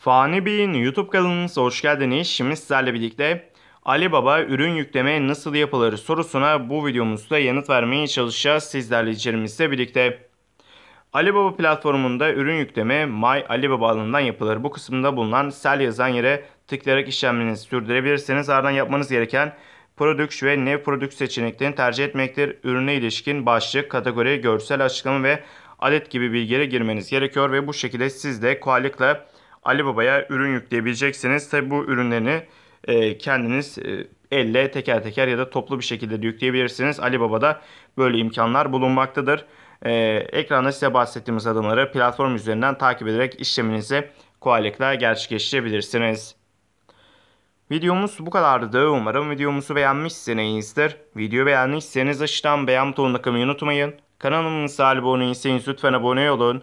Fani Bey'in YouTube kanalınıza hoş geldiniz. Şimdi sizlerle birlikte Alibaba ürün yükleme nasıl yapılır sorusuna bu videomuzda yanıt vermeye çalışacağız sizlerle içerimizle birlikte. Alibaba platformunda ürün yükleme My Alibaba Baba alanından yapılır. Bu kısımda bulunan sel yazan yere tıklayarak işleminizi sürdürebilirsiniz. Ardından yapmanız gereken Product ve New Product seçeneklerini tercih etmektir. Ürüne ilişkin başlık, kategori, görsel açıklama ve adet gibi bilgileri girmeniz gerekiyor ve bu şekilde siz de kolaylıkla Ali Baba'ya ürün yükleyebileceksiniz. Tabi bu ürünlerini e, kendiniz e, elle teker teker ya da toplu bir şekilde yükleyebilirsiniz. Ali Baba'da böyle imkanlar bulunmaktadır. E, ekranda size bahsettiğimiz adımları platform üzerinden takip ederek işleminizi kolaylıkla gerçekleştirebilirsiniz. Videomuz bu kadardı. Umarım videomuzu beğenmişsinizdir. Videoyu beğendiyseniz aşağıdan beğen butonuna takmayı unutmayın. Kanalımıza abone değilseniz lütfen abone olun.